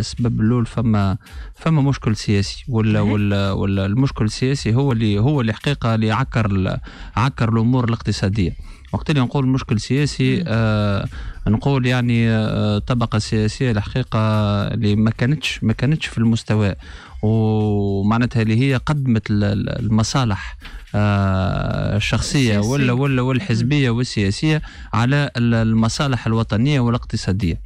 اسباب الاول فما فما مشكل سياسي ولا ولا ولا المشكل السياسي هو اللي هو اللي حقيقه اللي عكر عكر الامور الاقتصاديه وقت اللي نقول مشكل سياسي آه نقول يعني آه طبقه سياسيه الحقيقه اللي ما كانتش ما كانتش في المستوى ومعناتها اللي هي قدمت المصالح آه، الشخصيه ولا ولا والحزبيه والسياسيه على المصالح الوطنيه والاقتصاديه